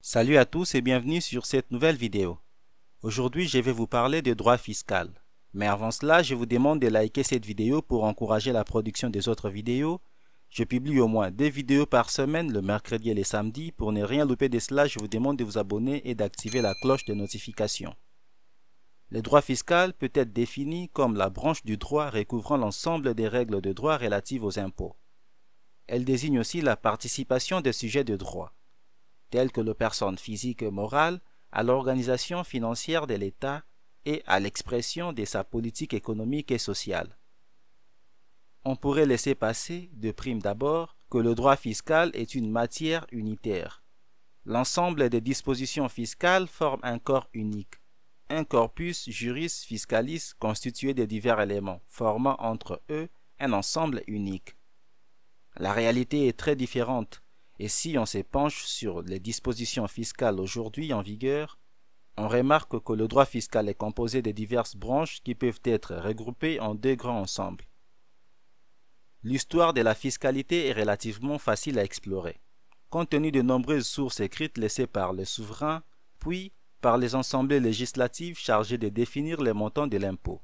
Salut à tous et bienvenue sur cette nouvelle vidéo. Aujourd'hui, je vais vous parler de droit fiscal. Mais avant cela, je vous demande de liker cette vidéo pour encourager la production des autres vidéos. Je publie au moins deux vidéos par semaine le mercredi et le samedi. Pour ne rien louper de cela, je vous demande de vous abonner et d'activer la cloche de notification. Le droit fiscal peut être défini comme la branche du droit recouvrant l'ensemble des règles de droit relatives aux impôts. Elle désigne aussi la participation des sujets de droit, tels que les personnes physiques et morales, à l'organisation financière de l'État et à l'expression de sa politique économique et sociale. On pourrait laisser passer, de prime d'abord, que le droit fiscal est une matière unitaire. L'ensemble des dispositions fiscales forme un corps unique, un corpus juris fiscalis constitué de divers éléments, formant entre eux un ensemble unique. La réalité est très différente, et si on se penche sur les dispositions fiscales aujourd'hui en vigueur, on remarque que le droit fiscal est composé de diverses branches qui peuvent être regroupées en deux grands ensembles. L'histoire de la fiscalité est relativement facile à explorer, compte tenu de nombreuses sources écrites laissées par le souverain, puis par les assemblées législatives chargées de définir les montants de l'impôt.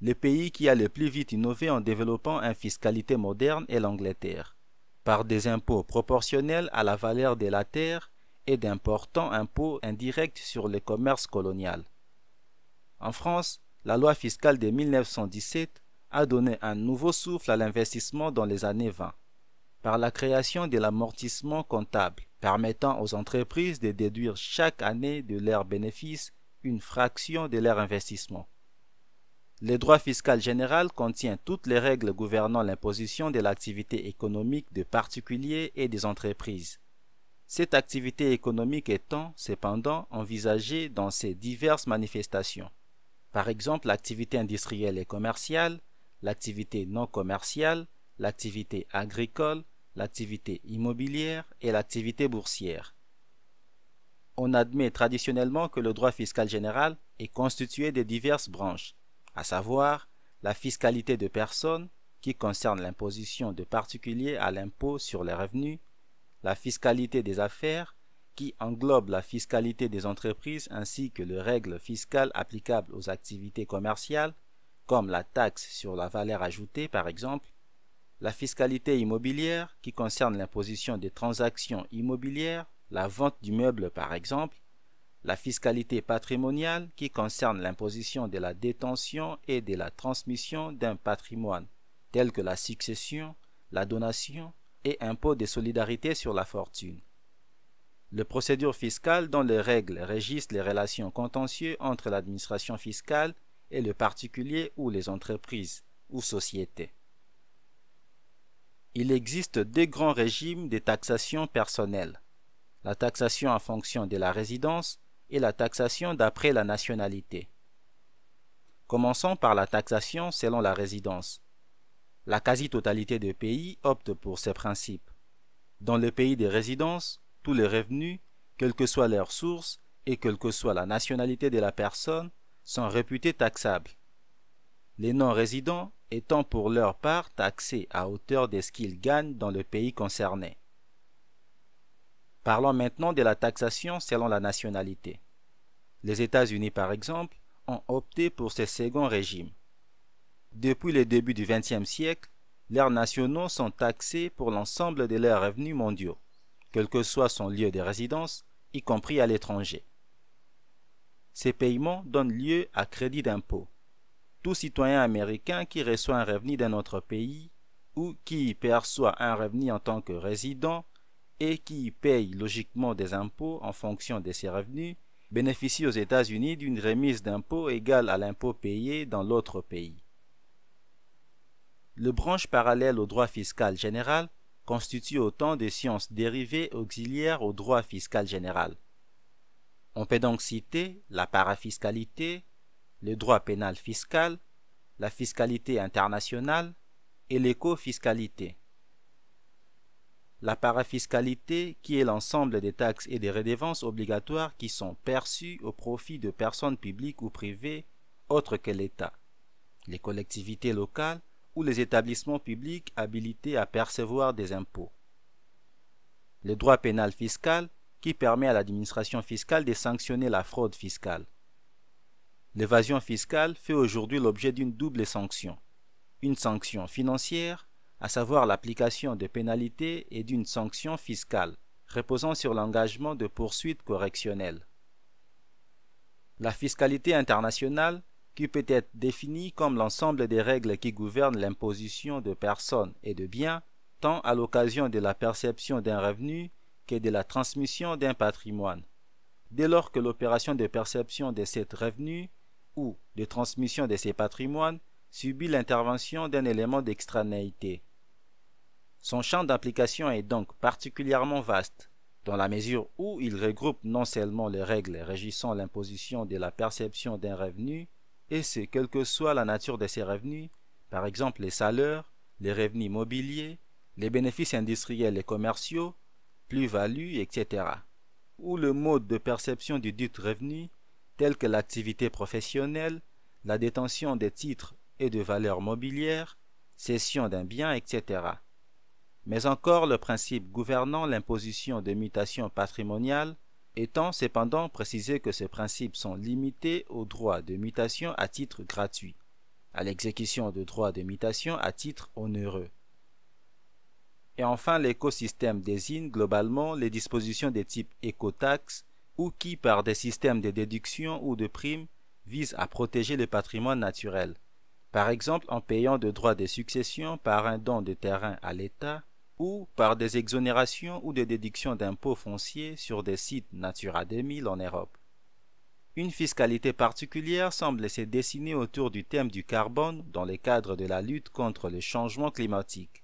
Le pays qui a le plus vite innové en développant une fiscalité moderne est l'Angleterre, par des impôts proportionnels à la valeur de la terre et d'importants impôts indirects sur le commerce colonial. En France, la loi fiscale de 1917 a donné un nouveau souffle à l'investissement dans les années 20 par la création de l'amortissement comptable, permettant aux entreprises de déduire chaque année de leurs bénéfices une fraction de leur investissement. Le droit fiscal général contient toutes les règles gouvernant l'imposition de l'activité économique de particuliers et des entreprises. Cette activité économique étant, cependant, envisagée dans ses diverses manifestations. Par exemple, l'activité industrielle et commerciale, l'activité non commerciale, l'activité agricole, l'activité immobilière et l'activité boursière. On admet traditionnellement que le droit fiscal général est constitué de diverses branches, à savoir la fiscalité de personnes qui concerne l'imposition de particuliers à l'impôt sur les revenus, la fiscalité des affaires qui englobe la fiscalité des entreprises ainsi que les règles fiscales applicables aux activités commerciales, comme la taxe sur la valeur ajoutée par exemple, la fiscalité immobilière qui concerne l'imposition des transactions immobilières, la vente du meuble par exemple, la fiscalité patrimoniale qui concerne l'imposition de la détention et de la transmission d'un patrimoine, tels que la succession, la donation et impôt de solidarité sur la fortune. Le procédure fiscale dont les règles régissent les relations contentieuses entre l'administration fiscale et le particulier ou les entreprises ou sociétés il existe deux grands régimes de taxation personnelle, la taxation en fonction de la résidence et la taxation d'après la nationalité. Commençons par la taxation selon la résidence. La quasi-totalité des pays opte pour ces principes. Dans le pays de résidence, tous les revenus, quelle que soit leur source et quelle que soit la nationalité de la personne, sont réputés taxables. Les non-résidents étant pour leur part taxés à hauteur de ce qu'ils gagnent dans le pays concerné. Parlons maintenant de la taxation selon la nationalité. Les États-Unis, par exemple, ont opté pour ce second régime. Depuis le début du XXe siècle, leurs nationaux sont taxés pour l'ensemble de leurs revenus mondiaux, quel que soit son lieu de résidence, y compris à l'étranger. Ces paiements donnent lieu à crédit d'impôt, tout citoyen américain qui reçoit un revenu d'un autre pays ou qui perçoit un revenu en tant que résident et qui paye logiquement des impôts en fonction de ses revenus bénéficie aux États-Unis d'une remise d'impôt égale à l'impôt payé dans l'autre pays. Le branche parallèle au droit fiscal général constitue autant de sciences dérivées auxiliaires au droit fiscal général. On peut donc citer la parafiscalité, le droit pénal fiscal, la fiscalité internationale et l'éco-fiscalité. La parafiscalité, qui est l'ensemble des taxes et des redevances obligatoires qui sont perçues au profit de personnes publiques ou privées autres que l'État, les collectivités locales ou les établissements publics habilités à percevoir des impôts. Le droit pénal fiscal, qui permet à l'administration fiscale de sanctionner la fraude fiscale, L'évasion fiscale fait aujourd'hui l'objet d'une double sanction. Une sanction financière, à savoir l'application de pénalités et d'une sanction fiscale, reposant sur l'engagement de poursuites correctionnelles. La fiscalité internationale, qui peut être définie comme l'ensemble des règles qui gouvernent l'imposition de personnes et de biens, tant à l'occasion de la perception d'un revenu que de la transmission d'un patrimoine. Dès lors que l'opération de perception de cet revenu ou de transmission de ses patrimoines subit l'intervention d'un élément d'extranéité. Son champ d'application est donc particulièrement vaste, dans la mesure où il regroupe non seulement les règles régissant l'imposition de la perception d'un revenu, et ce quelle que soit la nature de ces revenus, par exemple les salaires, les revenus mobiliers, les bénéfices industriels et commerciaux, plus-values, etc., ou le mode de perception du dit revenu telles que l'activité professionnelle, la détention des titres et de valeurs mobilières, cession d'un bien, etc. Mais encore le principe gouvernant l'imposition de mutations patrimoniales étant cependant précisé que ces principes sont limités aux droits de mutation à titre gratuit, à l'exécution de droits de mutation à titre onéreux. Et enfin, l'écosystème désigne globalement les dispositions des types écotaxes ou qui, par des systèmes de déduction ou de primes, visent à protéger le patrimoine naturel, par exemple en payant de droits de succession par un don de terrain à l'État ou par des exonérations ou des déductions d'impôts fonciers sur des sites Natura 2000 en Europe. Une fiscalité particulière semble se dessiner autour du thème du carbone dans le cadre de la lutte contre le changement climatique.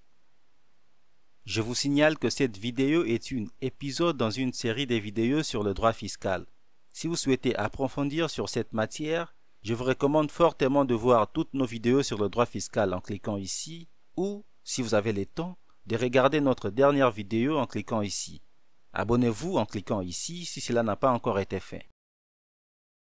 Je vous signale que cette vidéo est une épisode dans une série de vidéos sur le droit fiscal. Si vous souhaitez approfondir sur cette matière, je vous recommande fortement de voir toutes nos vidéos sur le droit fiscal en cliquant ici ou, si vous avez le temps, de regarder notre dernière vidéo en cliquant ici. Abonnez-vous en cliquant ici si cela n'a pas encore été fait.